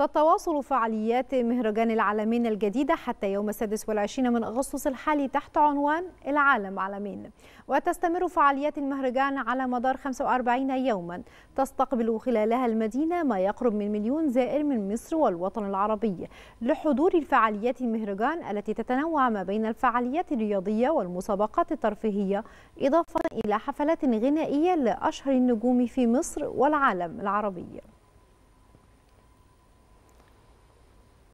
تتواصل فعاليات مهرجان العالمين الجديدة حتى يوم 26 من أغسطس الحالي تحت عنوان العالم عالمين وتستمر فعاليات المهرجان على مدار 45 يوما تستقبل خلالها المدينة ما يقرب من مليون زائر من مصر والوطن العربي لحضور الفعاليات المهرجان التي تتنوع ما بين الفعاليات الرياضية والمسابقات الترفيهية إضافة إلى حفلات غنائية لأشهر النجوم في مصر والعالم العربي